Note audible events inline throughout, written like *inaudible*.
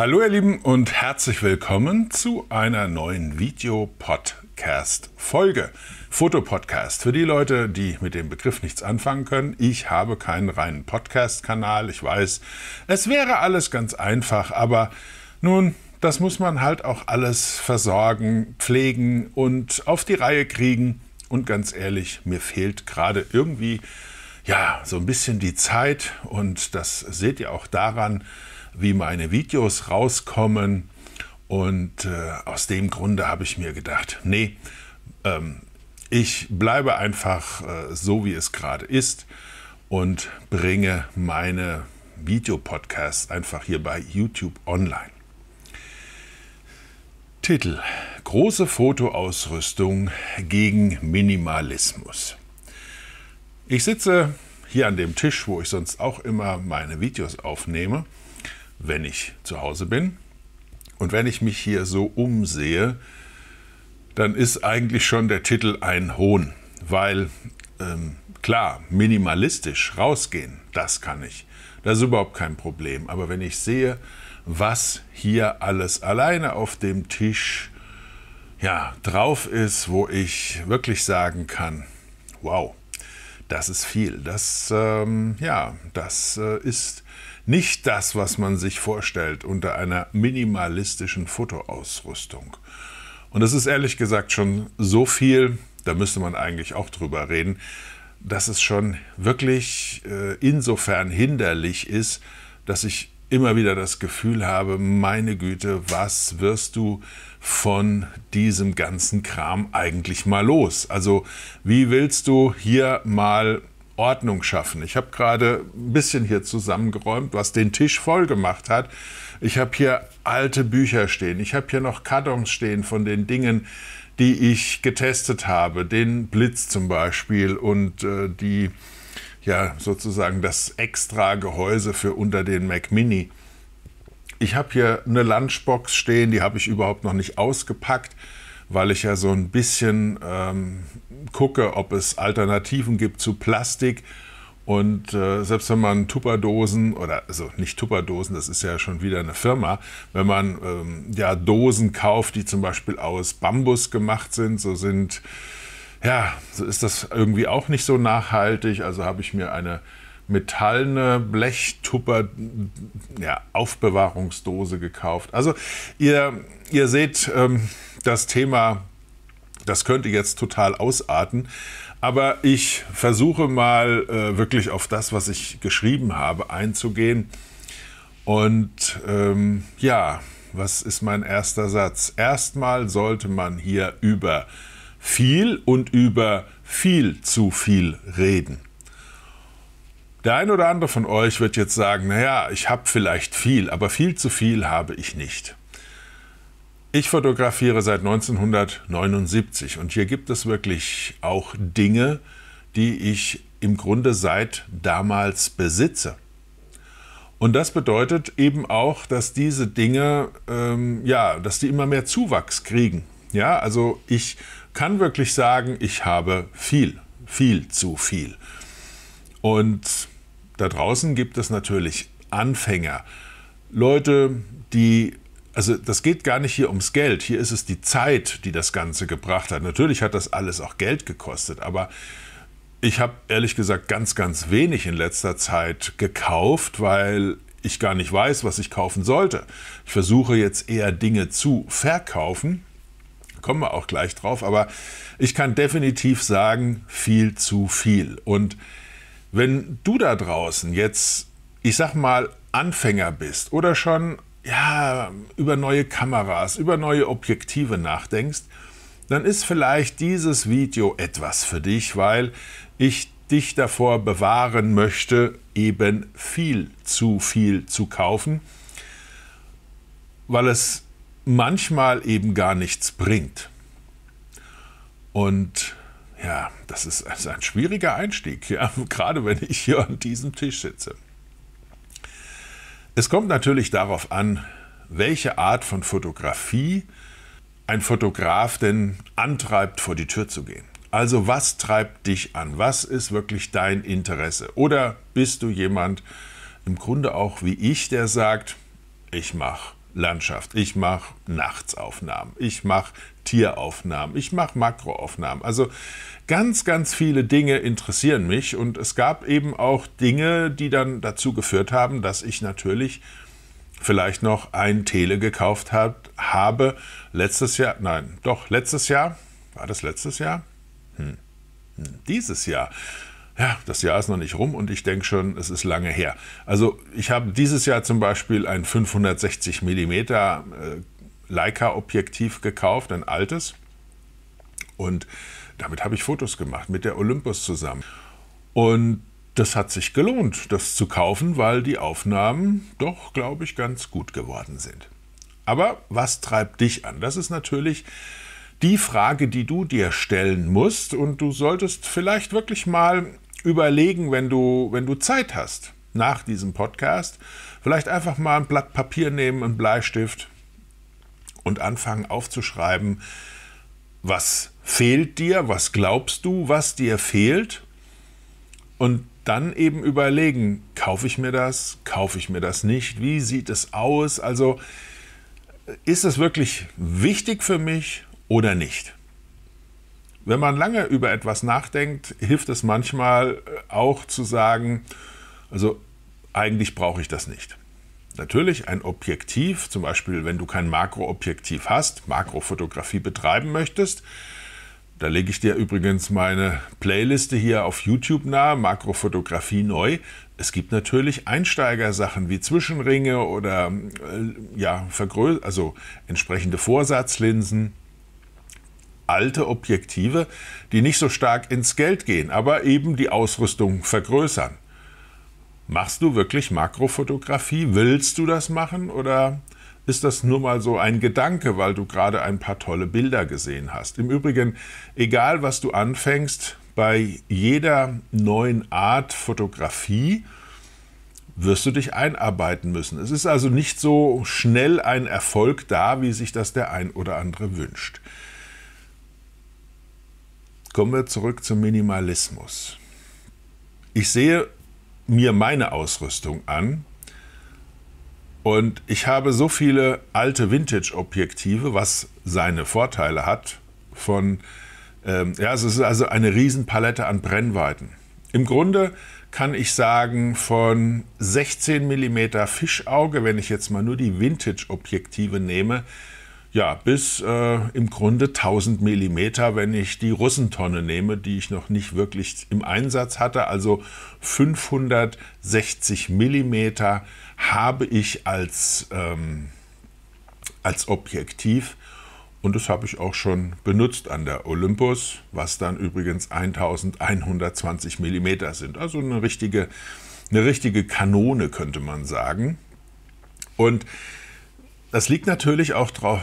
Hallo ihr Lieben und herzlich willkommen zu einer neuen Videopodcast-Folge. Fotopodcast. Für die Leute, die mit dem Begriff nichts anfangen können, ich habe keinen reinen Podcast-Kanal. Ich weiß, es wäre alles ganz einfach, aber nun, das muss man halt auch alles versorgen, pflegen und auf die Reihe kriegen. Und ganz ehrlich, mir fehlt gerade irgendwie, ja, so ein bisschen die Zeit und das seht ihr auch daran, wie meine Videos rauskommen. Und äh, aus dem Grunde habe ich mir gedacht, nee, ähm, ich bleibe einfach äh, so, wie es gerade ist und bringe meine Videopodcasts einfach hier bei YouTube online. Titel: Große Fotoausrüstung gegen Minimalismus. Ich sitze hier an dem Tisch, wo ich sonst auch immer meine Videos aufnehme wenn ich zu Hause bin. Und wenn ich mich hier so umsehe, dann ist eigentlich schon der Titel ein Hohn, weil ähm, klar, minimalistisch rausgehen, das kann ich. Das ist überhaupt kein Problem. Aber wenn ich sehe, was hier alles alleine auf dem Tisch ja, drauf ist, wo ich wirklich sagen kann, wow, das ist viel. Das, ähm, ja, das äh, ist nicht das, was man sich vorstellt unter einer minimalistischen Fotoausrüstung. Und das ist ehrlich gesagt schon so viel, da müsste man eigentlich auch drüber reden, dass es schon wirklich äh, insofern hinderlich ist, dass ich immer wieder das Gefühl habe, meine Güte, was wirst du von diesem ganzen Kram eigentlich mal los? Also wie willst du hier mal Ordnung schaffen. Ich habe gerade ein bisschen hier zusammengeräumt, was den Tisch voll gemacht hat. Ich habe hier alte Bücher stehen. Ich habe hier noch Kartons stehen von den Dingen, die ich getestet habe. Den Blitz zum Beispiel und äh, die, ja, sozusagen das extra Gehäuse für unter den Mac Mini. Ich habe hier eine Lunchbox stehen, die habe ich überhaupt noch nicht ausgepackt weil ich ja so ein bisschen ähm, gucke, ob es Alternativen gibt zu Plastik. Und äh, selbst wenn man Tupperdosen oder also nicht Tupperdosen, das ist ja schon wieder eine Firma, wenn man ähm, ja Dosen kauft, die zum Beispiel aus Bambus gemacht sind, so sind ja, so ist das irgendwie auch nicht so nachhaltig. Also habe ich mir eine metallene Blechtupper ja, Aufbewahrungsdose gekauft. Also ihr, ihr seht, ähm, das Thema, das könnte jetzt total ausarten, aber ich versuche mal äh, wirklich auf das, was ich geschrieben habe, einzugehen. Und ähm, ja, was ist mein erster Satz? Erstmal sollte man hier über viel und über viel zu viel reden. Der ein oder andere von euch wird jetzt sagen, naja, ich habe vielleicht viel, aber viel zu viel habe ich nicht. Ich fotografiere seit 1979 und hier gibt es wirklich auch Dinge, die ich im Grunde seit damals besitze. Und das bedeutet eben auch, dass diese Dinge, ähm, ja, dass die immer mehr Zuwachs kriegen. Ja, also ich kann wirklich sagen, ich habe viel, viel zu viel. Und da draußen gibt es natürlich Anfänger, Leute, die also das geht gar nicht hier ums Geld. Hier ist es die Zeit, die das Ganze gebracht hat. Natürlich hat das alles auch Geld gekostet, aber ich habe ehrlich gesagt ganz, ganz wenig in letzter Zeit gekauft, weil ich gar nicht weiß, was ich kaufen sollte. Ich versuche jetzt eher Dinge zu verkaufen. Kommen wir auch gleich drauf. Aber ich kann definitiv sagen, viel zu viel. Und wenn du da draußen jetzt, ich sag mal, Anfänger bist oder schon ja, über neue Kameras, über neue Objektive nachdenkst, dann ist vielleicht dieses Video etwas für dich, weil ich dich davor bewahren möchte, eben viel zu viel zu kaufen, weil es manchmal eben gar nichts bringt. Und ja, das ist ein schwieriger Einstieg, ja, *laughs* gerade wenn ich hier an diesem Tisch sitze. Es kommt natürlich darauf an, welche Art von Fotografie ein Fotograf denn antreibt, vor die Tür zu gehen. Also was treibt dich an? Was ist wirklich dein Interesse? Oder bist du jemand im Grunde auch wie ich, der sagt, ich mache Landschaft, ich mache Nachtsaufnahmen, ich mache Tieraufnahmen, ich mache Makroaufnahmen. Also ganz, ganz viele Dinge interessieren mich und es gab eben auch Dinge, die dann dazu geführt haben, dass ich natürlich vielleicht noch ein Tele gekauft hat, habe. Letztes Jahr, nein, doch, letztes Jahr, war das letztes Jahr? Hm. hm dieses Jahr ja, das Jahr ist noch nicht rum und ich denke schon, es ist lange her. Also ich habe dieses Jahr zum Beispiel ein 560 mm Leica Objektiv gekauft, ein altes. Und damit habe ich Fotos gemacht mit der Olympus zusammen. Und das hat sich gelohnt, das zu kaufen, weil die Aufnahmen doch, glaube ich, ganz gut geworden sind. Aber was treibt dich an? Das ist natürlich die Frage, die du dir stellen musst. Und du solltest vielleicht wirklich mal überlegen, wenn du, wenn du Zeit hast nach diesem Podcast, vielleicht einfach mal ein Blatt Papier nehmen, einen Bleistift und anfangen aufzuschreiben, was fehlt dir, was glaubst du, was dir fehlt und dann eben überlegen, kaufe ich mir das, kaufe ich mir das nicht, wie sieht es aus, also ist es wirklich wichtig für mich oder nicht? wenn man lange über etwas nachdenkt, hilft es manchmal äh, auch zu sagen, also eigentlich brauche ich das nicht. Natürlich ein Objektiv, zum Beispiel wenn du kein Makroobjektiv hast, Makrofotografie betreiben möchtest, da lege ich dir übrigens meine Playliste hier auf YouTube nahe, Makrofotografie neu. Es gibt natürlich Einsteigersachen wie Zwischenringe oder äh, ja, also entsprechende Vorsatzlinsen alte Objektive, die nicht so stark ins Geld gehen, aber eben die Ausrüstung vergrößern. Machst du wirklich Makrofotografie? Willst du das machen oder ist das nur mal so ein Gedanke, weil du gerade ein paar tolle Bilder gesehen hast? Im Übrigen, egal was du anfängst, bei jeder neuen Art Fotografie wirst du dich einarbeiten müssen. Es ist also nicht so schnell ein Erfolg da, wie sich das der ein oder andere wünscht. Kommen wir zurück zum Minimalismus. Ich sehe mir meine Ausrüstung an und ich habe so viele alte Vintage-Objektive, was seine Vorteile hat, von, ähm, ja, es ist also eine Riesenpalette an Brennweiten. Im Grunde kann ich sagen, von 16 mm Fischauge, wenn ich jetzt mal nur die Vintage-Objektive nehme, ja, bis äh, im Grunde 1000 Millimeter, wenn ich die Russentonne nehme, die ich noch nicht wirklich im Einsatz hatte. Also 560 Millimeter habe ich als, ähm, als Objektiv und das habe ich auch schon benutzt an der Olympus, was dann übrigens 1120 Millimeter sind. Also eine richtige, eine richtige Kanone könnte man sagen. Und das liegt natürlich auch drauf,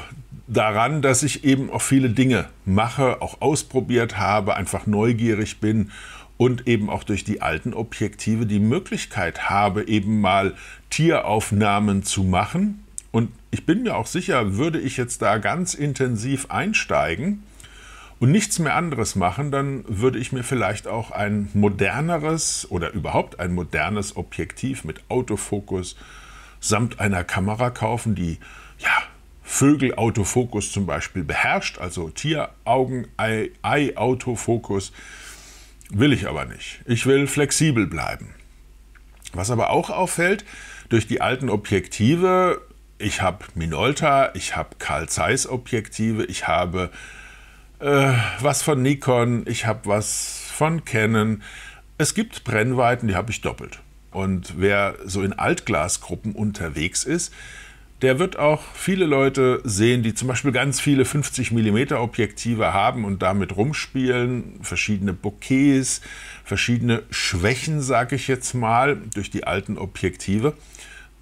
daran, dass ich eben auch viele Dinge mache, auch ausprobiert habe, einfach neugierig bin und eben auch durch die alten Objektive die Möglichkeit habe, eben mal Tieraufnahmen zu machen. Und ich bin mir auch sicher, würde ich jetzt da ganz intensiv einsteigen und nichts mehr anderes machen, dann würde ich mir vielleicht auch ein moderneres oder überhaupt ein modernes Objektiv mit Autofokus, samt einer Kamera kaufen, die ja, Vögelautofokus zum Beispiel beherrscht, also Tieraugen, Ei-Autofokus, will ich aber nicht. Ich will flexibel bleiben. Was aber auch auffällt, durch die alten Objektive, ich habe Minolta, ich habe Carl Zeiss Objektive, ich habe äh, was von Nikon, ich habe was von Canon. Es gibt Brennweiten, die habe ich doppelt. Und wer so in Altglasgruppen unterwegs ist, der wird auch viele Leute sehen, die zum Beispiel ganz viele 50 mm Objektive haben und damit rumspielen, verschiedene Bouquets, verschiedene Schwächen, sage ich jetzt mal, durch die alten Objektive,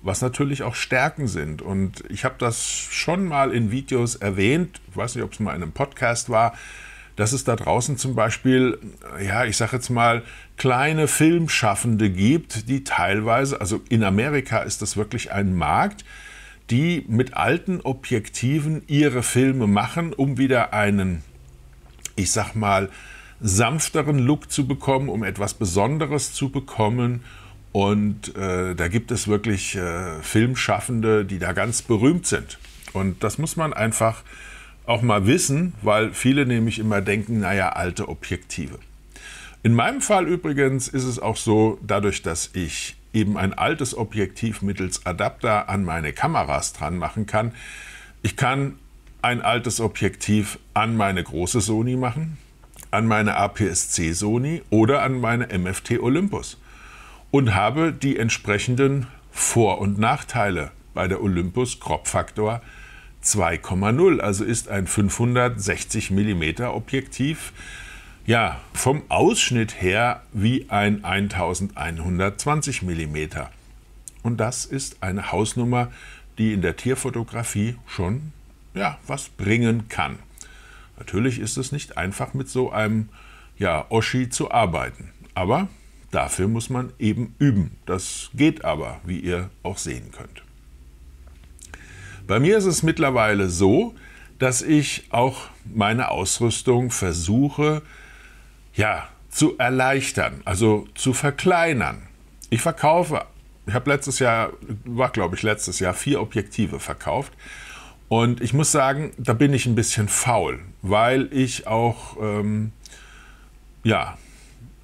was natürlich auch Stärken sind. Und ich habe das schon mal in Videos erwähnt, ich weiß nicht, ob es mal in einem Podcast war, dass es da draußen zum Beispiel, ja, ich sage jetzt mal, kleine Filmschaffende gibt, die teilweise, also in Amerika ist das wirklich ein Markt, die mit alten Objektiven ihre Filme machen, um wieder einen, ich sag mal, sanfteren Look zu bekommen, um etwas Besonderes zu bekommen. Und äh, da gibt es wirklich äh, Filmschaffende, die da ganz berühmt sind. Und das muss man einfach auch mal wissen, weil viele nämlich immer denken, naja, alte Objektive. In meinem Fall übrigens ist es auch so, dadurch, dass ich eben ein altes Objektiv mittels Adapter an meine Kameras dran machen kann, ich kann ein altes Objektiv an meine große Sony machen, an meine APS-C Sony oder an meine MFT Olympus und habe die entsprechenden Vor- und Nachteile bei der Olympus Crop-Faktor 2,0, also ist ein 560 mm Objektiv ja, vom Ausschnitt her wie ein 1120 mm. Und das ist eine Hausnummer, die in der Tierfotografie schon ja, was bringen kann. Natürlich ist es nicht einfach mit so einem ja, Oschi zu arbeiten, aber dafür muss man eben üben. Das geht aber, wie ihr auch sehen könnt. Bei mir ist es mittlerweile so, dass ich auch meine Ausrüstung versuche, ja, zu erleichtern, also zu verkleinern. Ich verkaufe, ich habe letztes Jahr, war glaube ich letztes Jahr, vier Objektive verkauft. Und ich muss sagen, da bin ich ein bisschen faul, weil ich auch, ähm, ja,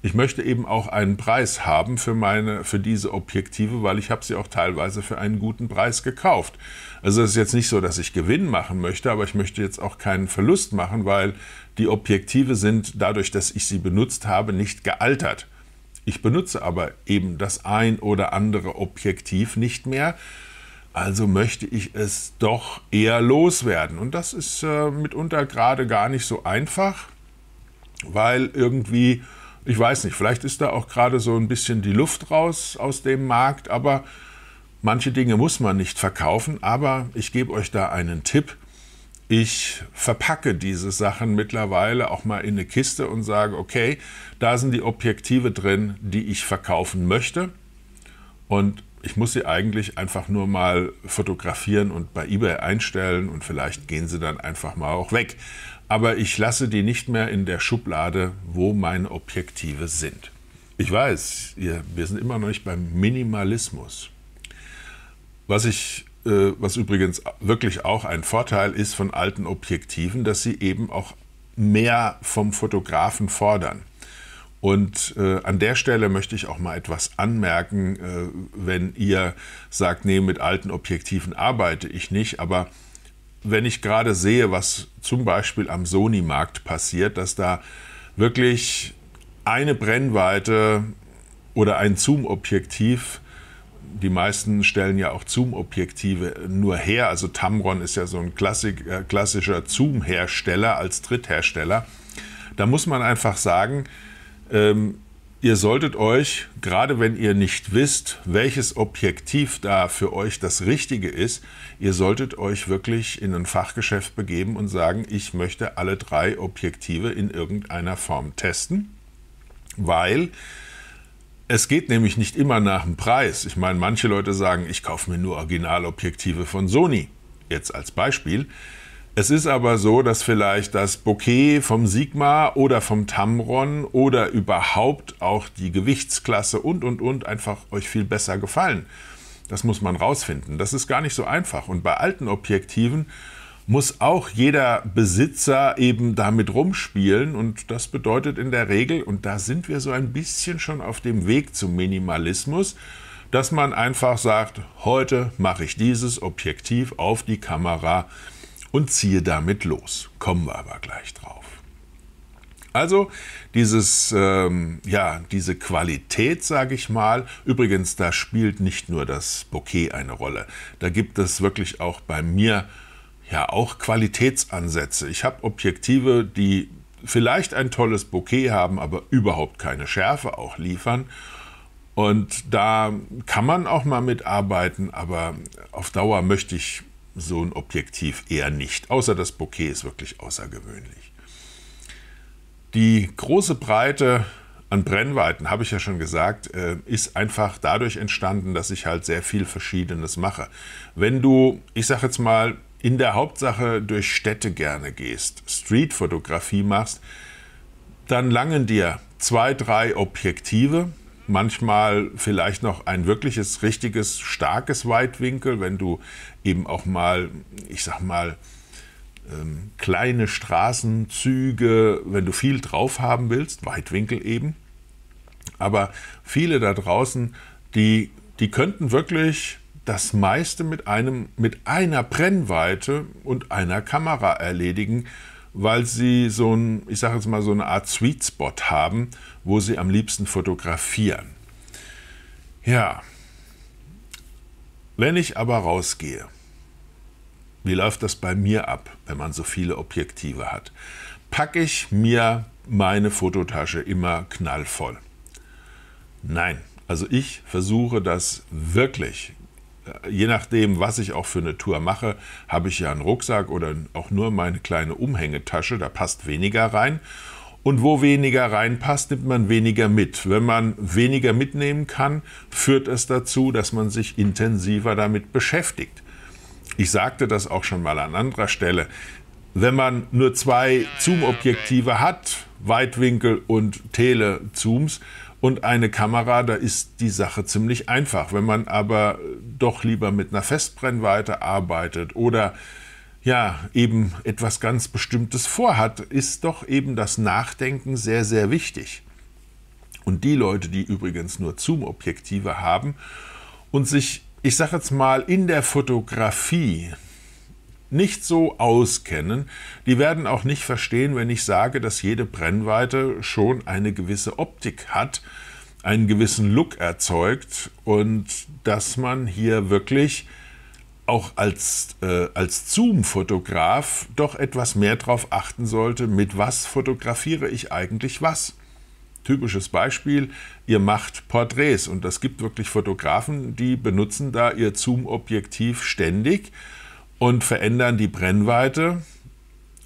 ich möchte eben auch einen Preis haben für meine, für diese Objektive, weil ich habe sie auch teilweise für einen guten Preis gekauft. Also es ist jetzt nicht so, dass ich Gewinn machen möchte, aber ich möchte jetzt auch keinen Verlust machen, weil die Objektive sind dadurch, dass ich sie benutzt habe, nicht gealtert. Ich benutze aber eben das ein oder andere Objektiv nicht mehr. Also möchte ich es doch eher loswerden. Und das ist äh, mitunter gerade gar nicht so einfach, weil irgendwie, ich weiß nicht, vielleicht ist da auch gerade so ein bisschen die Luft raus aus dem Markt, aber Manche Dinge muss man nicht verkaufen, aber ich gebe euch da einen Tipp. Ich verpacke diese Sachen mittlerweile auch mal in eine Kiste und sage, okay, da sind die Objektive drin, die ich verkaufen möchte. Und ich muss sie eigentlich einfach nur mal fotografieren und bei eBay einstellen und vielleicht gehen sie dann einfach mal auch weg. Aber ich lasse die nicht mehr in der Schublade, wo meine Objektive sind. Ich weiß, wir sind immer noch nicht beim Minimalismus. Was ich äh, was übrigens wirklich auch ein Vorteil ist von alten Objektiven, dass sie eben auch mehr vom Fotografen fordern. Und äh, an der Stelle möchte ich auch mal etwas anmerken, äh, wenn ihr sagt, nee, mit alten Objektiven arbeite ich nicht, aber wenn ich gerade sehe, was zum Beispiel am Sony-Markt passiert, dass da wirklich eine Brennweite oder ein Zoom-Objektiv die meisten stellen ja auch Zoom-Objektive nur her. Also Tamron ist ja so ein Klassik, äh, klassischer Zoom-Hersteller als Dritthersteller. Da muss man einfach sagen, ähm, ihr solltet euch, gerade wenn ihr nicht wisst, welches Objektiv da für euch das Richtige ist, ihr solltet euch wirklich in ein Fachgeschäft begeben und sagen, ich möchte alle drei Objektive in irgendeiner Form testen, weil es geht nämlich nicht immer nach dem Preis. Ich meine, manche Leute sagen, ich kaufe mir nur Originalobjektive von Sony. Jetzt als Beispiel. Es ist aber so, dass vielleicht das Bouquet vom Sigma oder vom Tamron oder überhaupt auch die Gewichtsklasse und, und, und einfach euch viel besser gefallen. Das muss man rausfinden. Das ist gar nicht so einfach. Und bei alten Objektiven muss auch jeder Besitzer eben damit rumspielen. Und das bedeutet in der Regel, und da sind wir so ein bisschen schon auf dem Weg zum Minimalismus, dass man einfach sagt, heute mache ich dieses Objektiv auf die Kamera und ziehe damit los. Kommen wir aber gleich drauf. Also dieses, ähm, ja, diese Qualität, sage ich mal. Übrigens, da spielt nicht nur das Bouquet eine Rolle. Da gibt es wirklich auch bei mir ja auch Qualitätsansätze. Ich habe Objektive, die vielleicht ein tolles Bouquet haben, aber überhaupt keine Schärfe auch liefern. Und da kann man auch mal mitarbeiten, aber auf Dauer möchte ich so ein Objektiv eher nicht, außer das Bouquet ist wirklich außergewöhnlich. Die große Breite an Brennweiten, habe ich ja schon gesagt, äh, ist einfach dadurch entstanden, dass ich halt sehr viel Verschiedenes mache. Wenn du, ich sage jetzt mal, in der Hauptsache durch Städte gerne gehst, Streetfotografie machst, dann langen dir zwei, drei Objektive, manchmal vielleicht noch ein wirkliches, richtiges, starkes Weitwinkel, wenn du eben auch mal, ich sag mal, ähm, kleine Straßenzüge, wenn du viel drauf haben willst, Weitwinkel eben. Aber viele da draußen, die, die könnten wirklich das meiste mit, einem, mit einer Brennweite und einer Kamera erledigen, weil sie so ein, ich sage jetzt mal, so eine Art Sweet Spot haben, wo sie am liebsten fotografieren. Ja, wenn ich aber rausgehe, wie läuft das bei mir ab, wenn man so viele Objektive hat? Packe ich mir meine Fototasche immer knallvoll? Nein, also ich versuche das wirklich je nachdem, was ich auch für eine Tour mache, habe ich ja einen Rucksack oder auch nur meine kleine Umhängetasche, da passt weniger rein. Und wo weniger reinpasst, nimmt man weniger mit. Wenn man weniger mitnehmen kann, führt es dazu, dass man sich intensiver damit beschäftigt. Ich sagte das auch schon mal an anderer Stelle. Wenn man nur zwei Zoom-Objektive hat, Weitwinkel und Tele-Zooms, und eine Kamera, da ist die Sache ziemlich einfach. Wenn man aber doch lieber mit einer Festbrennweite arbeitet oder ja, eben etwas ganz Bestimmtes vorhat, ist doch eben das Nachdenken sehr, sehr wichtig. Und die Leute, die übrigens nur Zoom-Objektive haben und sich, ich sage jetzt mal, in der Fotografie nicht so auskennen, die werden auch nicht verstehen, wenn ich sage, dass jede Brennweite schon eine gewisse Optik hat, einen gewissen Look erzeugt und dass man hier wirklich auch als, äh, als Zoom-Fotograf doch etwas mehr darauf achten sollte, mit was fotografiere ich eigentlich was. Typisches Beispiel, ihr macht Porträts und es gibt wirklich Fotografen, die benutzen da ihr Zoom-Objektiv ständig und verändern die Brennweite.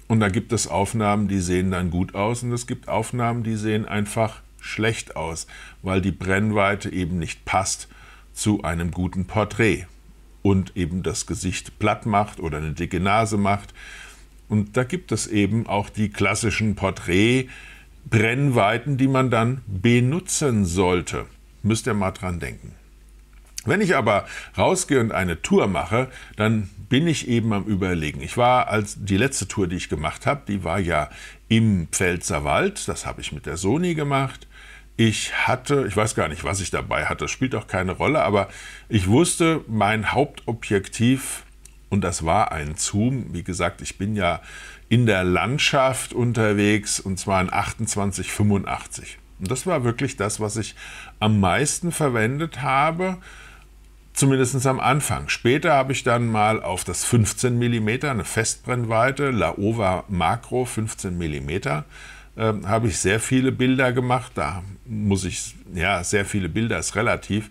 Und da gibt es Aufnahmen, die sehen dann gut aus und es gibt Aufnahmen, die sehen einfach schlecht aus, weil die Brennweite eben nicht passt zu einem guten Porträt und eben das Gesicht platt macht oder eine dicke Nase macht. Und da gibt es eben auch die klassischen Porträt-Brennweiten, die man dann benutzen sollte. Müsst ihr mal dran denken. Wenn ich aber rausgehe und eine Tour mache, dann bin ich eben am Überlegen. Ich war als die letzte Tour, die ich gemacht habe, die war ja im Pfälzerwald. Das habe ich mit der Sony gemacht. Ich hatte, ich weiß gar nicht, was ich dabei hatte, spielt auch keine Rolle, aber ich wusste, mein Hauptobjektiv, und das war ein Zoom, wie gesagt, ich bin ja in der Landschaft unterwegs und zwar in 2885. Und das war wirklich das, was ich am meisten verwendet habe zumindest am Anfang. Später habe ich dann mal auf das 15 mm, eine Festbrennweite, Laowa Makro 15 mm, äh, habe ich sehr viele Bilder gemacht. Da muss ich, ja, sehr viele Bilder ist relativ.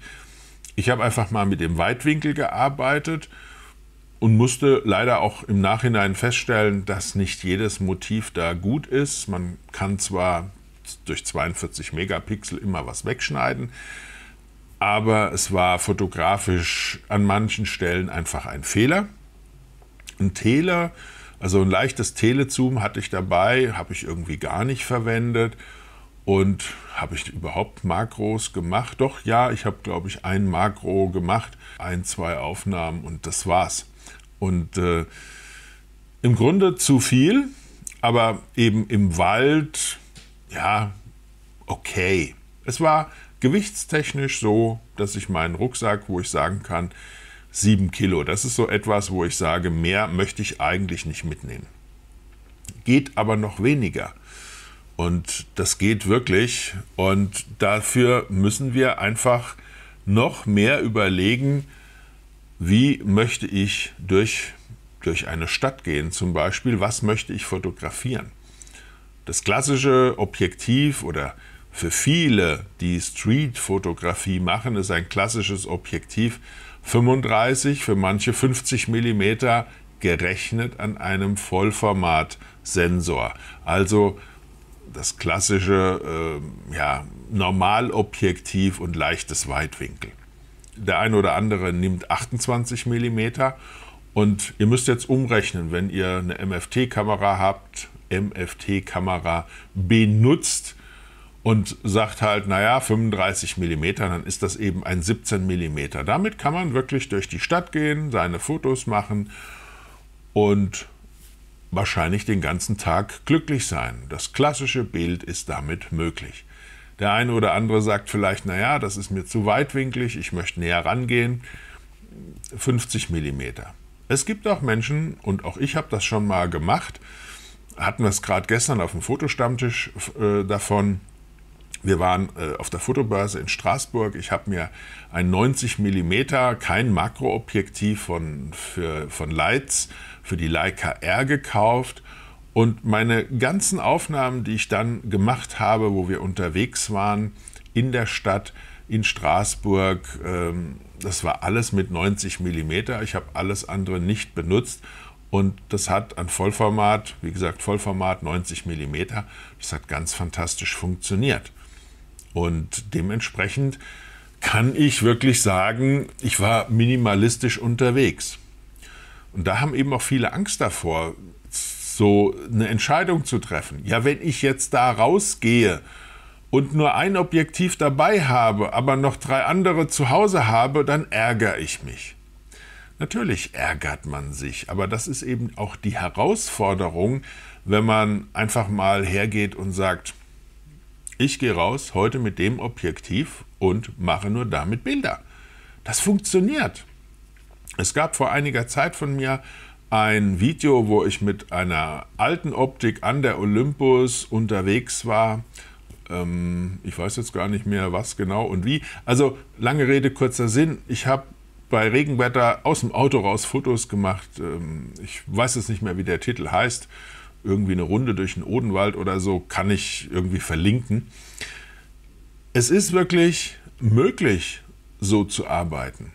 Ich habe einfach mal mit dem Weitwinkel gearbeitet und musste leider auch im Nachhinein feststellen, dass nicht jedes Motiv da gut ist. Man kann zwar durch 42 Megapixel immer was wegschneiden, aber es war fotografisch an manchen Stellen einfach ein Fehler. Ein Tele, also ein leichtes Telezoom hatte ich dabei, habe ich irgendwie gar nicht verwendet. Und habe ich überhaupt Makros gemacht? Doch, ja, ich habe, glaube ich, ein Makro gemacht, ein, zwei Aufnahmen und das war's. Und äh, im Grunde zu viel, aber eben im Wald, ja, okay. Es war gewichtstechnisch so, dass ich meinen Rucksack, wo ich sagen kann, 7 Kilo. Das ist so etwas, wo ich sage, mehr möchte ich eigentlich nicht mitnehmen. Geht aber noch weniger. Und das geht wirklich. Und dafür müssen wir einfach noch mehr überlegen, wie möchte ich durch, durch eine Stadt gehen zum Beispiel, was möchte ich fotografieren. Das klassische Objektiv oder für viele, die Street-Fotografie machen, ist ein klassisches Objektiv 35, für manche 50 mm gerechnet an einem Vollformat-Sensor. Also das klassische äh, ja, Normalobjektiv und leichtes Weitwinkel. Der eine oder andere nimmt 28 mm und ihr müsst jetzt umrechnen, wenn ihr eine MFT-Kamera habt, MFT-Kamera benutzt, und sagt halt, naja, 35 mm, dann ist das eben ein 17 mm. Damit kann man wirklich durch die Stadt gehen, seine Fotos machen und wahrscheinlich den ganzen Tag glücklich sein. Das klassische Bild ist damit möglich. Der eine oder andere sagt vielleicht, naja, das ist mir zu weitwinklig, ich möchte näher rangehen. 50 mm. Es gibt auch Menschen, und auch ich habe das schon mal gemacht, hatten wir es gerade gestern auf dem Fotostammtisch äh, davon, wir waren äh, auf der Fotobörse in Straßburg. Ich habe mir ein 90 mm, kein Makroobjektiv von, für, von Leitz, für die Leica R gekauft. Und meine ganzen Aufnahmen, die ich dann gemacht habe, wo wir unterwegs waren, in der Stadt, in Straßburg, ähm, das war alles mit 90 mm. Ich habe alles andere nicht benutzt. Und das hat an Vollformat, wie gesagt, Vollformat 90 mm, das hat ganz fantastisch funktioniert. Und dementsprechend kann ich wirklich sagen, ich war minimalistisch unterwegs. Und da haben eben auch viele Angst davor, so eine Entscheidung zu treffen. Ja, wenn ich jetzt da rausgehe und nur ein Objektiv dabei habe, aber noch drei andere zu Hause habe, dann ärgere ich mich. Natürlich ärgert man sich, aber das ist eben auch die Herausforderung, wenn man einfach mal hergeht und sagt, ich gehe raus heute mit dem Objektiv und mache nur damit Bilder. Das funktioniert. Es gab vor einiger Zeit von mir ein Video, wo ich mit einer alten Optik an der Olympus unterwegs war. Ähm, ich weiß jetzt gar nicht mehr, was genau und wie. Also lange Rede, kurzer Sinn. Ich habe bei Regenwetter aus dem Auto raus Fotos gemacht. Ähm, ich weiß jetzt nicht mehr, wie der Titel heißt irgendwie eine Runde durch den Odenwald oder so, kann ich irgendwie verlinken. Es ist wirklich möglich, so zu arbeiten.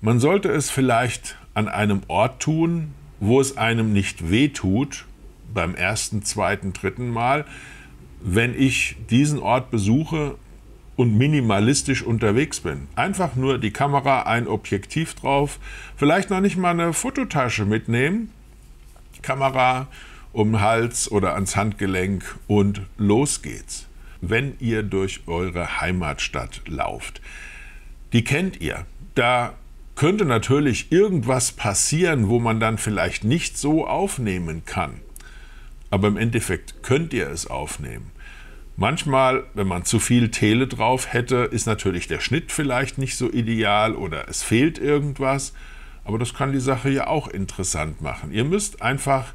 Man sollte es vielleicht an einem Ort tun, wo es einem nicht weh tut, beim ersten, zweiten, dritten Mal, wenn ich diesen Ort besuche und minimalistisch unterwegs bin. Einfach nur die Kamera, ein Objektiv drauf, vielleicht noch nicht mal eine Fototasche mitnehmen, Kamera, um den Hals oder ans Handgelenk und los geht's. Wenn ihr durch eure Heimatstadt lauft, die kennt ihr. Da könnte natürlich irgendwas passieren, wo man dann vielleicht nicht so aufnehmen kann. Aber im Endeffekt könnt ihr es aufnehmen. Manchmal, wenn man zu viel Tele drauf hätte, ist natürlich der Schnitt vielleicht nicht so ideal oder es fehlt irgendwas. Aber das kann die Sache ja auch interessant machen. Ihr müsst einfach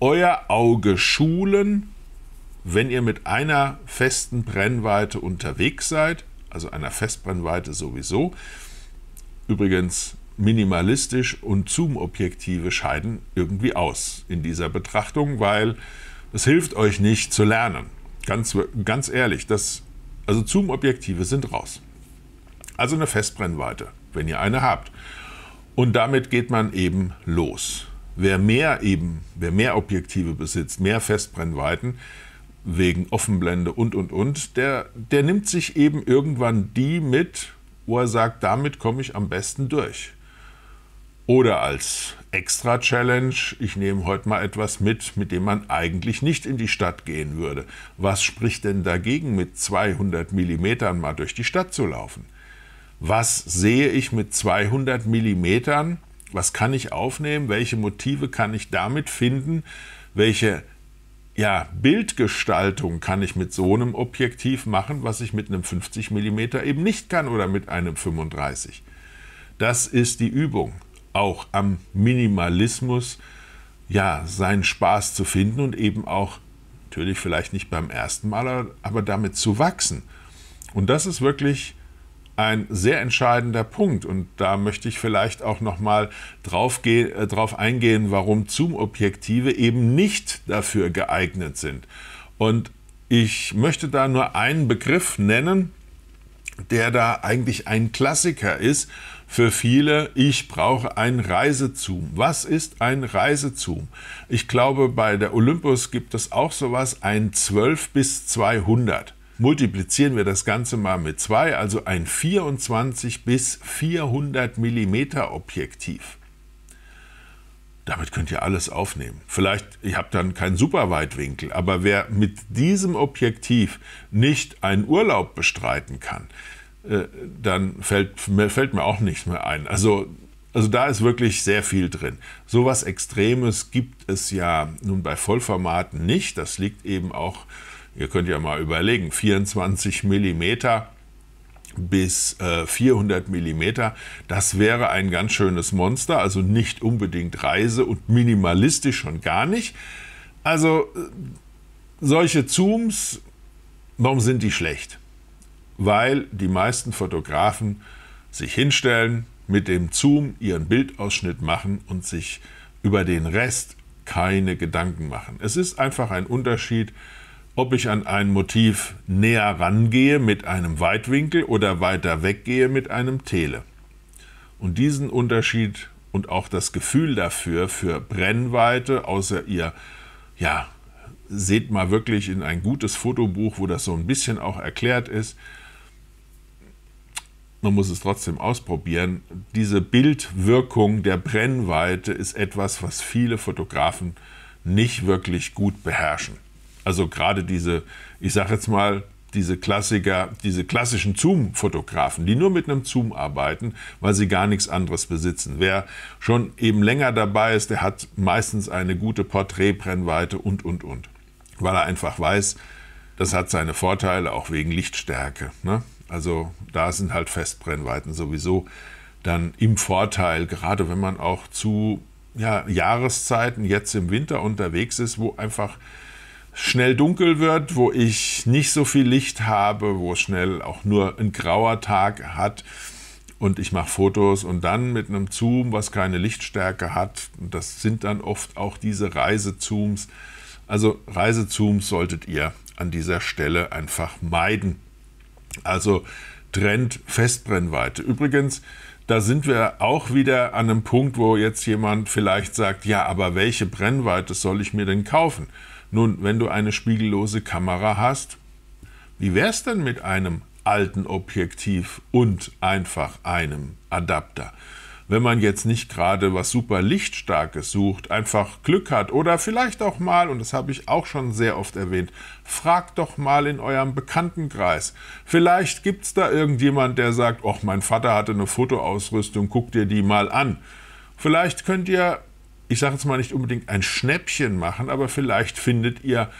euer Auge schulen, wenn ihr mit einer festen Brennweite unterwegs seid, also einer Festbrennweite sowieso. Übrigens, minimalistisch und Zoom-Objektive scheiden irgendwie aus in dieser Betrachtung, weil es hilft euch nicht zu lernen. Ganz, ganz ehrlich, das, also Zoom-Objektive sind raus. Also eine Festbrennweite, wenn ihr eine habt. Und damit geht man eben los. Wer mehr eben, wer mehr Objektive besitzt, mehr Festbrennweiten, wegen Offenblende und, und, und, der, der nimmt sich eben irgendwann die mit, wo er sagt, damit komme ich am besten durch. Oder als Extra-Challenge, ich nehme heute mal etwas mit, mit dem man eigentlich nicht in die Stadt gehen würde. Was spricht denn dagegen, mit 200 Millimetern mal durch die Stadt zu laufen? Was sehe ich mit 200 Millimetern? was kann ich aufnehmen, welche Motive kann ich damit finden, welche ja, Bildgestaltung kann ich mit so einem Objektiv machen, was ich mit einem 50 mm eben nicht kann oder mit einem 35. Das ist die Übung, auch am Minimalismus ja, seinen Spaß zu finden und eben auch natürlich vielleicht nicht beim ersten Mal, aber damit zu wachsen. Und das ist wirklich ein sehr entscheidender Punkt. Und da möchte ich vielleicht auch nochmal drauf, äh, drauf eingehen, warum Zoom-Objektive eben nicht dafür geeignet sind. Und ich möchte da nur einen Begriff nennen, der da eigentlich ein Klassiker ist für viele. Ich brauche ein Reisezoom. Was ist ein Reisezoom? Ich glaube, bei der Olympus gibt es auch sowas, ein 12 bis 200 multiplizieren wir das Ganze mal mit 2, also ein 24 bis 400 mm Objektiv. Damit könnt ihr alles aufnehmen. Vielleicht, ihr habt dann keinen Superweitwinkel, aber wer mit diesem Objektiv nicht einen Urlaub bestreiten kann, äh, dann fällt, fällt mir auch nichts mehr ein. Also also da ist wirklich sehr viel drin. Sowas Extremes gibt es ja nun bei Vollformaten nicht. Das liegt eben auch ihr könnt ja mal überlegen, 24 mm bis äh, 400 mm, Das wäre ein ganz schönes Monster, also nicht unbedingt reise und minimalistisch schon gar nicht. Also äh, solche Zooms, warum sind die schlecht? Weil die meisten Fotografen sich hinstellen, mit dem Zoom ihren Bildausschnitt machen und sich über den Rest keine Gedanken machen. Es ist einfach ein Unterschied, ob ich an ein Motiv näher rangehe mit einem Weitwinkel oder weiter weggehe mit einem Tele. Und diesen Unterschied und auch das Gefühl dafür, für Brennweite, außer ihr, ja, seht mal wirklich in ein gutes Fotobuch, wo das so ein bisschen auch erklärt ist. Man muss es trotzdem ausprobieren. Diese Bildwirkung der Brennweite ist etwas, was viele Fotografen nicht wirklich gut beherrschen. Also gerade diese, ich sage jetzt mal, diese Klassiker, diese klassischen Zoom-Fotografen, die nur mit einem Zoom arbeiten, weil sie gar nichts anderes besitzen. Wer schon eben länger dabei ist, der hat meistens eine gute Porträtbrennweite und, und, und. Weil er einfach weiß, das hat seine Vorteile auch wegen Lichtstärke. Ne? Also da sind halt Festbrennweiten sowieso dann im Vorteil, gerade wenn man auch zu ja, Jahreszeiten jetzt im Winter unterwegs ist, wo einfach schnell dunkel wird, wo ich nicht so viel Licht habe, wo es schnell auch nur ein grauer Tag hat und ich mache Fotos und dann mit einem Zoom, was keine Lichtstärke hat, und das sind dann oft auch diese Reisezooms. Also Reisezooms solltet ihr an dieser Stelle einfach meiden. Also Trend Festbrennweite. Übrigens, da sind wir auch wieder an einem Punkt, wo jetzt jemand vielleicht sagt, ja, aber welche Brennweite soll ich mir denn kaufen? Nun, wenn du eine spiegellose Kamera hast, wie wäre es denn mit einem alten Objektiv und einfach einem Adapter? Wenn man jetzt nicht gerade was super Lichtstarkes sucht, einfach Glück hat oder vielleicht auch mal, und das habe ich auch schon sehr oft erwähnt, fragt doch mal in eurem Bekanntenkreis. Vielleicht gibt es da irgendjemand, der sagt, ach, mein Vater hatte eine Fotoausrüstung, guck dir die mal an. Vielleicht könnt ihr ich sage jetzt mal nicht unbedingt ein Schnäppchen machen, aber vielleicht findet ihr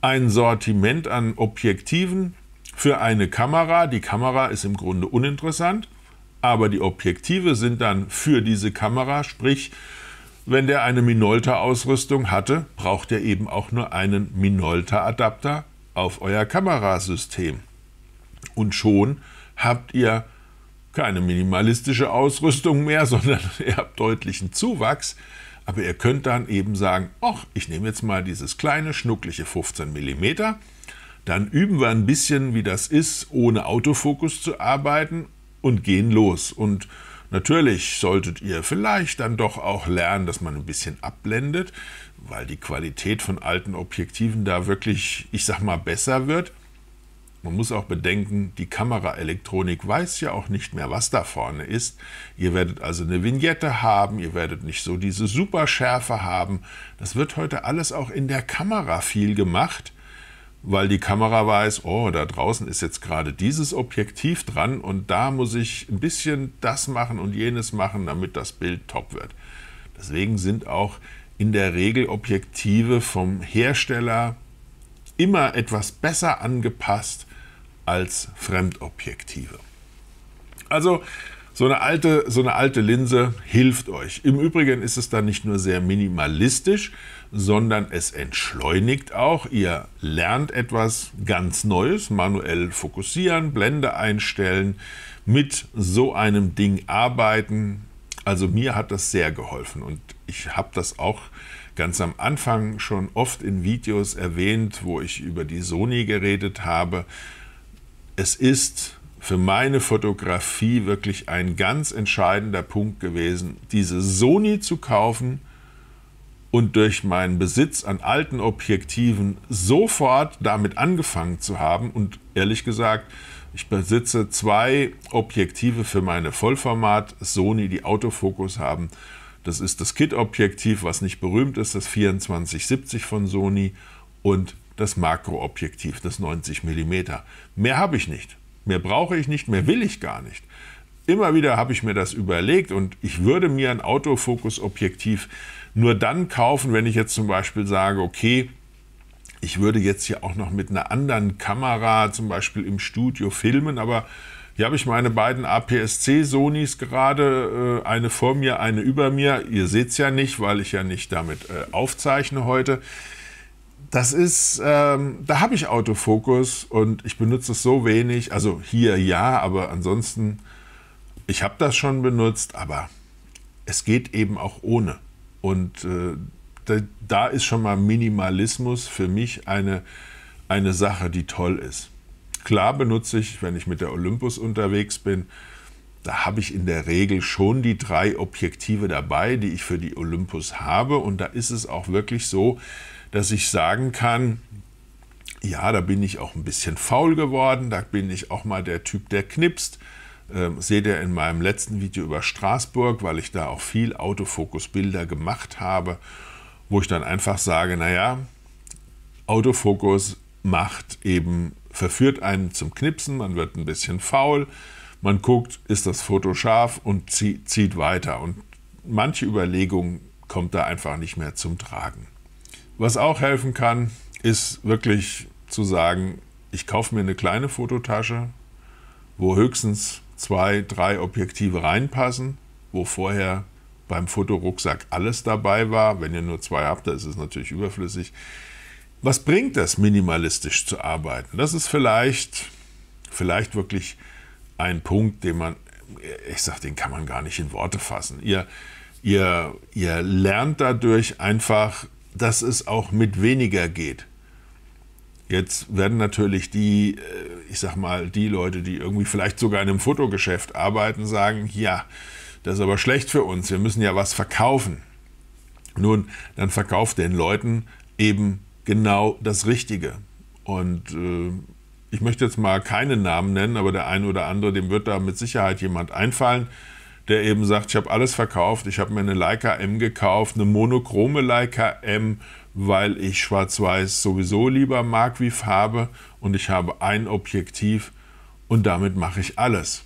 ein Sortiment an Objektiven für eine Kamera. Die Kamera ist im Grunde uninteressant, aber die Objektive sind dann für diese Kamera, sprich, wenn der eine Minolta-Ausrüstung hatte, braucht er eben auch nur einen Minolta-Adapter auf euer Kamerasystem. Und schon habt ihr keine minimalistische Ausrüstung mehr, *laughs* sondern ihr habt deutlichen Zuwachs aber ihr könnt dann eben sagen, ach, ich nehme jetzt mal dieses kleine, schnuckliche 15 mm. Dann üben wir ein bisschen, wie das ist, ohne Autofokus zu arbeiten und gehen los. Und natürlich solltet ihr vielleicht dann doch auch lernen, dass man ein bisschen abblendet, weil die Qualität von alten Objektiven da wirklich, ich sag mal, besser wird. Man muss auch bedenken, die Kameraelektronik weiß ja auch nicht mehr, was da vorne ist. Ihr werdet also eine Vignette haben, ihr werdet nicht so diese Superschärfe haben. Das wird heute alles auch in der Kamera viel gemacht, weil die Kamera weiß, oh, da draußen ist jetzt gerade dieses Objektiv dran und da muss ich ein bisschen das machen und jenes machen, damit das Bild top wird. Deswegen sind auch in der Regel Objektive vom Hersteller immer etwas besser angepasst als Fremdobjektive. Also so eine alte, so eine alte Linse hilft euch. Im Übrigen ist es dann nicht nur sehr minimalistisch, sondern es entschleunigt auch. Ihr lernt etwas ganz Neues, manuell fokussieren, Blende einstellen, mit so einem Ding arbeiten. Also mir hat das sehr geholfen und ich habe das auch ganz am Anfang schon oft in Videos erwähnt, wo ich über die Sony geredet habe es ist für meine Fotografie wirklich ein ganz entscheidender Punkt gewesen, diese Sony zu kaufen und durch meinen Besitz an alten Objektiven sofort damit angefangen zu haben. Und ehrlich gesagt, ich besitze zwei Objektive für meine Vollformat Sony, die Autofokus haben. Das ist das Kit-Objektiv, was nicht berühmt ist, das 2470 von Sony und das Makroobjektiv, das 90 mm. Mehr habe ich nicht, mehr brauche ich nicht, mehr will ich gar nicht. Immer wieder habe ich mir das überlegt und ich würde mir ein Autofokusobjektiv nur dann kaufen, wenn ich jetzt zum Beispiel sage, okay, ich würde jetzt hier auch noch mit einer anderen Kamera zum Beispiel im Studio filmen, aber hier habe ich meine beiden APS-C Sonys gerade, äh, eine vor mir, eine über mir. Ihr seht es ja nicht, weil ich ja nicht damit äh, aufzeichne heute das ist, ähm, da habe ich Autofokus und ich benutze es so wenig. Also hier ja, aber ansonsten, ich habe das schon benutzt, aber es geht eben auch ohne. Und äh, da, da, ist schon mal Minimalismus für mich eine, eine Sache, die toll ist. Klar benutze ich, wenn ich mit der Olympus unterwegs bin, da habe ich in der Regel schon die drei Objektive dabei, die ich für die Olympus habe. Und da ist es auch wirklich so, dass ich sagen kann, ja, da bin ich auch ein bisschen faul geworden, da bin ich auch mal der Typ, der knipst. Ähm, seht ihr in meinem letzten Video über Straßburg, weil ich da auch viel Autofokusbilder gemacht habe, wo ich dann einfach sage, naja, Autofokus macht eben, verführt einen zum Knipsen, man wird ein bisschen faul, man guckt, ist das Foto scharf und zieht weiter. Und manche Überlegung kommt da einfach nicht mehr zum Tragen. Was auch helfen kann, ist wirklich zu sagen, ich kaufe mir eine kleine Fototasche, wo höchstens zwei, drei Objektive reinpassen, wo vorher beim Fotorucksack alles dabei war. Wenn ihr nur zwei habt, da ist es natürlich überflüssig. Was bringt das, minimalistisch zu arbeiten? Das ist vielleicht, vielleicht wirklich ein Punkt, den man, ich sag, den kann man gar nicht in Worte fassen. Ihr, ihr, ihr lernt dadurch einfach dass es auch mit weniger geht. Jetzt werden natürlich die, äh, ich sag mal, die Leute, die irgendwie vielleicht sogar in einem Fotogeschäft arbeiten, sagen, ja, das ist aber schlecht für uns, wir müssen ja was verkaufen. Nun, dann verkauft den Leuten eben genau das Richtige. Und äh, ich möchte jetzt mal keinen Namen nennen, aber der eine oder andere, dem wird da mit Sicherheit jemand einfallen, der eben sagt, ich habe alles verkauft, ich habe mir eine Leica M gekauft, eine monochrome Leica M, weil ich schwarz-weiß sowieso lieber mag wie Farbe und ich habe ein Objektiv und damit mache ich alles.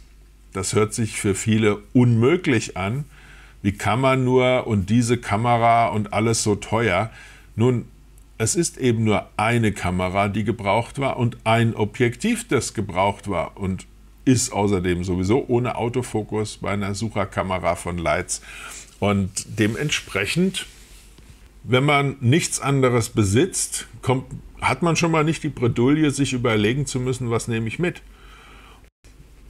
Das hört sich für viele unmöglich an. Wie kann man nur und diese Kamera und alles so teuer? Nun, es ist eben nur eine Kamera, die gebraucht war und ein Objektiv, das gebraucht war. Und ist außerdem sowieso ohne Autofokus bei einer Sucherkamera von Leitz. Und dementsprechend, wenn man nichts anderes besitzt, kommt, hat man schon mal nicht die Bredouille, sich überlegen zu müssen, was nehme ich mit.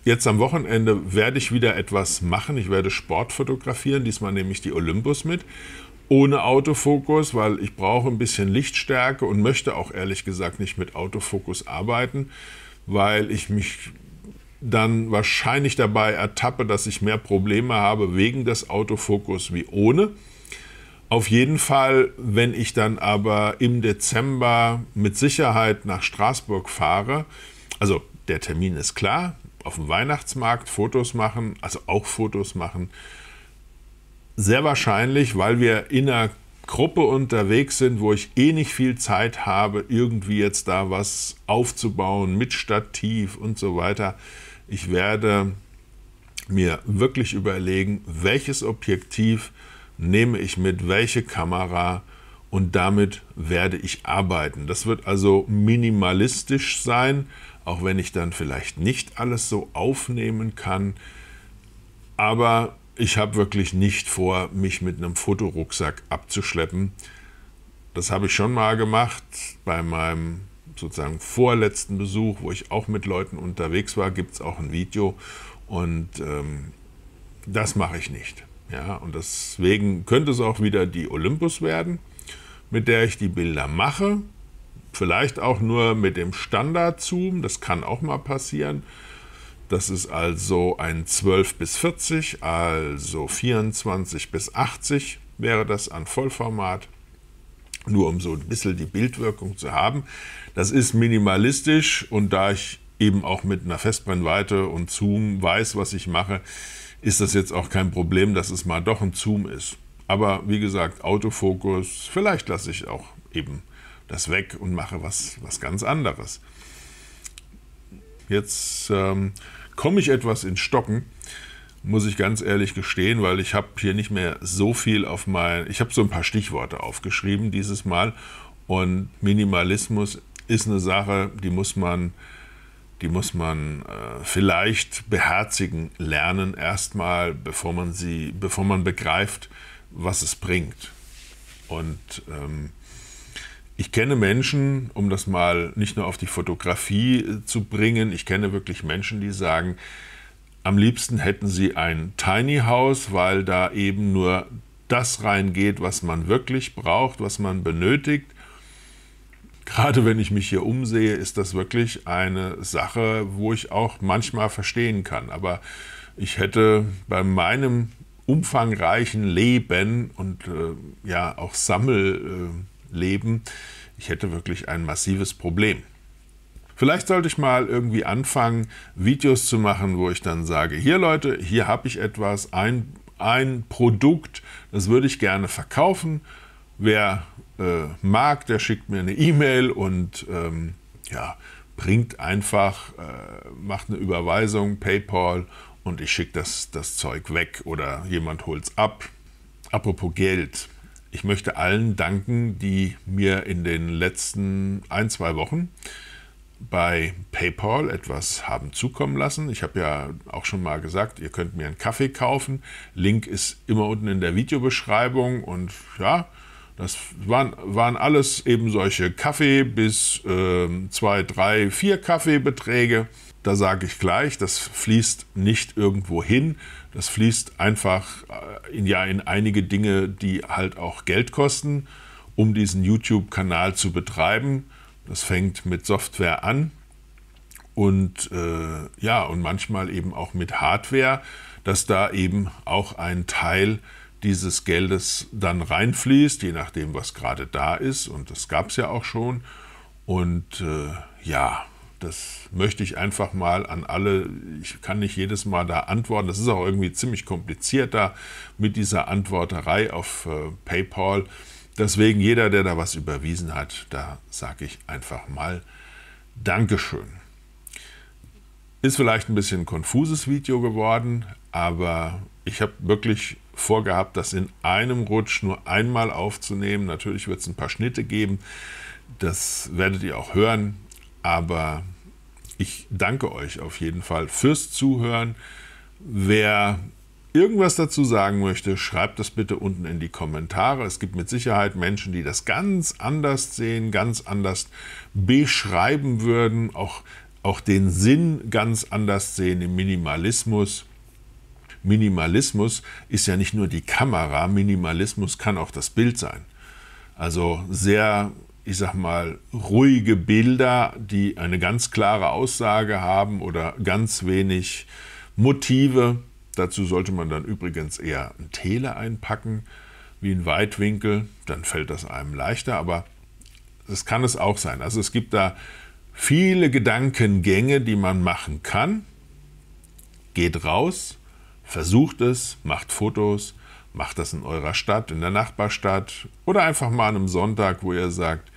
Jetzt am Wochenende werde ich wieder etwas machen. Ich werde Sport fotografieren. Diesmal nehme ich die Olympus mit. Ohne Autofokus, weil ich brauche ein bisschen Lichtstärke und möchte auch ehrlich gesagt nicht mit Autofokus arbeiten, weil ich mich dann wahrscheinlich dabei ertappe, dass ich mehr Probleme habe wegen des Autofokus wie ohne. Auf jeden Fall, wenn ich dann aber im Dezember mit Sicherheit nach Straßburg fahre, also der Termin ist klar, auf dem Weihnachtsmarkt Fotos machen, also auch Fotos machen, sehr wahrscheinlich, weil wir in einer Gruppe unterwegs sind, wo ich eh nicht viel Zeit habe, irgendwie jetzt da was aufzubauen mit Stativ und so weiter. Ich werde mir wirklich überlegen, welches Objektiv nehme ich mit, welche Kamera und damit werde ich arbeiten. Das wird also minimalistisch sein, auch wenn ich dann vielleicht nicht alles so aufnehmen kann. Aber ich habe wirklich nicht vor, mich mit einem Fotorucksack abzuschleppen. Das habe ich schon mal gemacht bei meinem sozusagen vorletzten Besuch, wo ich auch mit Leuten unterwegs war, gibt es auch ein Video. Und ähm, das mache ich nicht. Ja, und deswegen könnte es auch wieder die Olympus werden, mit der ich die Bilder mache. Vielleicht auch nur mit dem Standard-Zoom, das kann auch mal passieren. Das ist also ein 12 bis 40, also 24 bis 80 wäre das an Vollformat nur um so ein bisschen die Bildwirkung zu haben. Das ist minimalistisch und da ich eben auch mit einer Festbrennweite und Zoom weiß, was ich mache, ist das jetzt auch kein Problem, dass es mal doch ein Zoom ist. Aber wie gesagt, Autofokus, vielleicht lasse ich auch eben das weg und mache was, was ganz anderes. Jetzt ähm, komme ich etwas ins Stocken muss ich ganz ehrlich gestehen, weil ich habe hier nicht mehr so viel auf mein. Ich habe so ein paar Stichworte aufgeschrieben dieses Mal. Und Minimalismus ist eine Sache, die muss man, die muss man äh, vielleicht beherzigen lernen, erstmal, bevor man sie, bevor man begreift, was es bringt. Und ähm, ich kenne Menschen, um das mal nicht nur auf die Fotografie äh, zu bringen, ich kenne wirklich Menschen, die sagen, am liebsten hätten sie ein Tiny House, weil da eben nur das reingeht, was man wirklich braucht, was man benötigt. Gerade wenn ich mich hier umsehe, ist das wirklich eine Sache, wo ich auch manchmal verstehen kann. Aber ich hätte bei meinem umfangreichen Leben und äh, ja auch Sammelleben, ich hätte wirklich ein massives Problem. Vielleicht sollte ich mal irgendwie anfangen, Videos zu machen, wo ich dann sage, hier Leute, hier habe ich etwas, ein, ein Produkt, das würde ich gerne verkaufen. Wer äh, mag, der schickt mir eine E-Mail und ähm, ja, bringt einfach, äh, macht eine Überweisung, PayPal und ich schicke das, das Zeug weg oder jemand holt es ab. Apropos Geld. Ich möchte allen danken, die mir in den letzten ein, zwei Wochen bei PayPal etwas haben zukommen lassen. Ich habe ja auch schon mal gesagt, ihr könnt mir einen Kaffee kaufen. Link ist immer unten in der Videobeschreibung und ja, das waren, waren alles eben solche Kaffee bis äh, zwei, drei, vier Kaffeebeträge. Da sage ich gleich, das fließt nicht irgendwo hin. Das fließt einfach äh, in, ja, in einige Dinge, die halt auch Geld kosten, um diesen YouTube-Kanal zu betreiben. Das fängt mit Software an und äh, ja, und manchmal eben auch mit Hardware, dass da eben auch ein Teil dieses Geldes dann reinfließt, je nachdem, was gerade da ist. Und das gab es ja auch schon. Und äh, ja, das möchte ich einfach mal an alle, ich kann nicht jedes Mal da antworten, das ist auch irgendwie ziemlich kompliziert da mit dieser Antworterei auf äh, PayPal. Deswegen jeder, der da was überwiesen hat, da sage ich einfach mal Dankeschön. Ist vielleicht ein bisschen ein konfuses Video geworden, aber ich habe wirklich vorgehabt, das in einem Rutsch nur einmal aufzunehmen. Natürlich wird es ein paar Schnitte geben, das werdet ihr auch hören, aber ich danke euch auf jeden Fall fürs Zuhören. Wer irgendwas dazu sagen möchte, schreibt das bitte unten in die Kommentare. Es gibt mit Sicherheit Menschen, die das ganz anders sehen, ganz anders beschreiben würden, auch, auch den Sinn ganz anders sehen im Minimalismus. Minimalismus ist ja nicht nur die Kamera, Minimalismus kann auch das Bild sein. Also sehr, ich sag mal, ruhige Bilder, die eine ganz klare Aussage haben oder ganz wenig Motive Dazu sollte man dann übrigens eher einen Tele einpacken, wie einen Weitwinkel, dann fällt das einem leichter, aber das kann es auch sein. Also es gibt da viele Gedankengänge, die man machen kann. Geht raus, versucht es, macht Fotos, macht das in eurer Stadt, in der Nachbarstadt oder einfach mal an einem Sonntag, wo ihr sagt,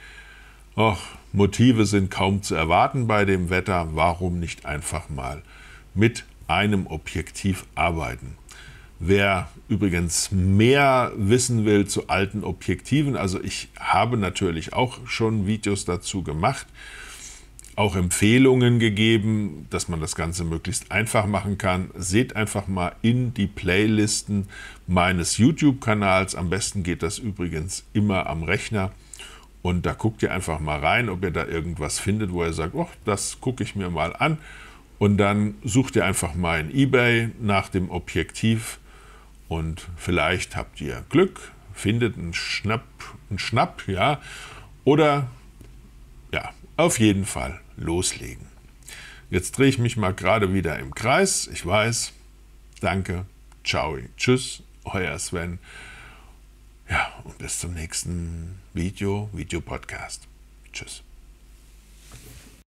ach, Motive sind kaum zu erwarten bei dem Wetter, warum nicht einfach mal mit einem Objektiv arbeiten. Wer übrigens mehr wissen will zu alten Objektiven, also ich habe natürlich auch schon Videos dazu gemacht, auch Empfehlungen gegeben, dass man das Ganze möglichst einfach machen kann. Seht einfach mal in die Playlisten meines YouTube-Kanals. Am besten geht das übrigens immer am Rechner. Und da guckt ihr einfach mal rein, ob ihr da irgendwas findet, wo ihr sagt, oh, das gucke ich mir mal an. Und dann sucht ihr einfach mal in eBay nach dem Objektiv und vielleicht habt ihr Glück, findet einen Schnapp, einen Schnapp, ja, oder ja, auf jeden Fall loslegen. Jetzt drehe ich mich mal gerade wieder im Kreis, ich weiß. Danke, ciao, tschüss, euer Sven. Ja, und bis zum nächsten Video, Videopodcast. Tschüss.